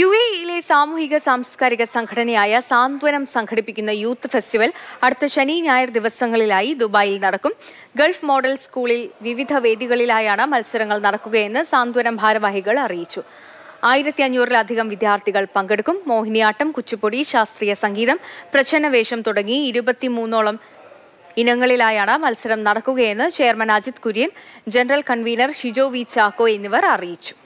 U ഇയിലെ സാമൂഹിക സാംസ്കാരിക സംഘടനയായ സാന്ത്വനം സംഘടിപ്പിക്കുന്ന യൂത്ത് ഫെസ്റ്റിവൽ അടുത്ത ശനി ഞായർ ദിവസങ്ങളിലായി ദുബായിൽ നടക്കും ഗൾഫ് മോഡൽ സ്കൂളിൽ വിവിധ വേദികളിലായാണ് മത്സരങ്ങൾ നടക്കുകയെന്ന് സാന്ത്വനം ഭാരവാഹികൾ അറിയിച്ചു ആയിരത്തി അഞ്ഞൂറിലധികം വിദ്യാർത്ഥികൾ പങ്കെടുക്കും മോഹിനിയാട്ടം കുച്ചുപൊടി ശാസ്ത്രീയ സംഗീതം പ്രച്ഛന്നവേഷം തുടങ്ങി ഇരുപത്തിമൂന്നോളം ഇനങ്ങളിലായാണ് മത്സരം നടക്കുകയെന്ന് chairman Ajith Kurian general convener Shijo V Chacko എന്നിവർ അറിയിച്ചു